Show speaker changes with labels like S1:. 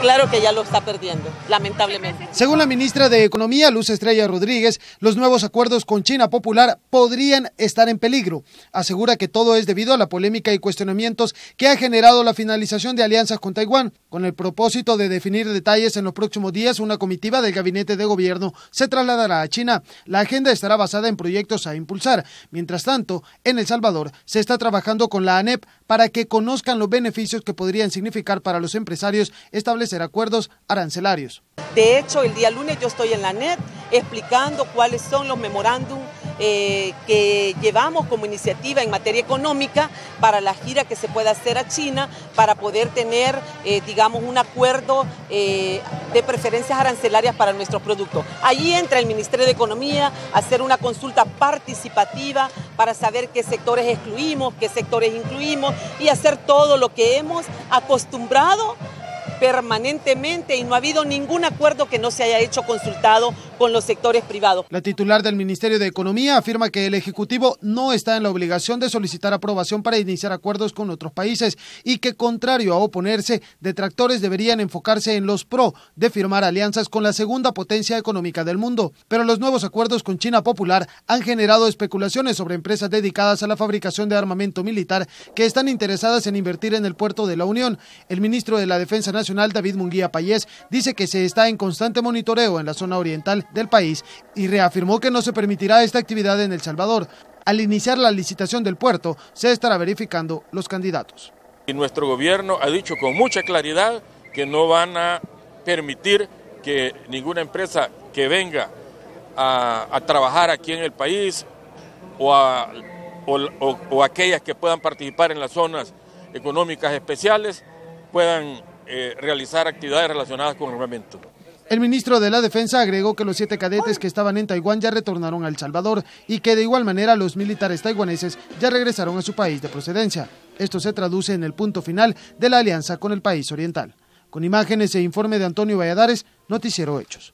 S1: Claro que ya lo está perdiendo, lamentablemente. Según
S2: la ministra de Economía, Luz Estrella Rodríguez, los nuevos acuerdos con China Popular podrían estar en peligro. Asegura que todo es debido a la polémica y cuestionamientos que ha generado la finalización de alianzas con Taiwán, con el propósito de definir detalles en los próximos días una comitiva del gabinete de gobierno se trasladará a China. La agenda estará basada en proyectos a impulsar. Mientras tanto, en El Salvador se está trabajando con la ANEP para que conozcan los beneficios que podrían significar para los empresarios establecer acuerdos arancelarios.
S1: De hecho, el día lunes yo estoy en la NET explicando cuáles son los memorándum eh, que llevamos como iniciativa en materia económica para la gira que se pueda hacer a China, para poder tener, eh, digamos, un acuerdo eh, de preferencias arancelarias para nuestros productos. Allí entra el Ministerio de Economía a hacer una consulta participativa para saber qué sectores excluimos, qué sectores incluimos y hacer todo lo que hemos acostumbrado permanentemente y no ha habido ningún acuerdo que no se haya hecho consultado con los sectores privados.
S2: La titular del Ministerio de Economía afirma que el Ejecutivo no está en la obligación de solicitar aprobación para iniciar acuerdos con otros países y que, contrario a oponerse, detractores deberían enfocarse en los pro de firmar alianzas con la segunda potencia económica del mundo. Pero los nuevos acuerdos con China Popular han generado especulaciones sobre empresas dedicadas a la fabricación de armamento militar que están interesadas en invertir en el puerto de la Unión. El ministro de la Defensa Nacional David Munguía Payés dice que se está en constante monitoreo en la zona oriental del país y reafirmó que no se permitirá esta actividad en El Salvador. Al iniciar la licitación del puerto, se estará verificando los candidatos.
S3: Y nuestro gobierno ha dicho con mucha claridad que no van a permitir que ninguna empresa que venga a, trabajar aquí en el país o, o aquellas que puedan participar en las zonas económicas especiales puedan eh, realizar actividades relacionadas con el armamento.
S2: El ministro de la Defensa agregó que los siete cadetes que estaban en Taiwán ya retornaron a El Salvador y que de igual manera los militares taiwaneses ya regresaron a su país de procedencia. Esto se traduce en el punto final de la alianza con el país oriental. Con imágenes e informe de Antonio Valladares, Noticiero Hechos.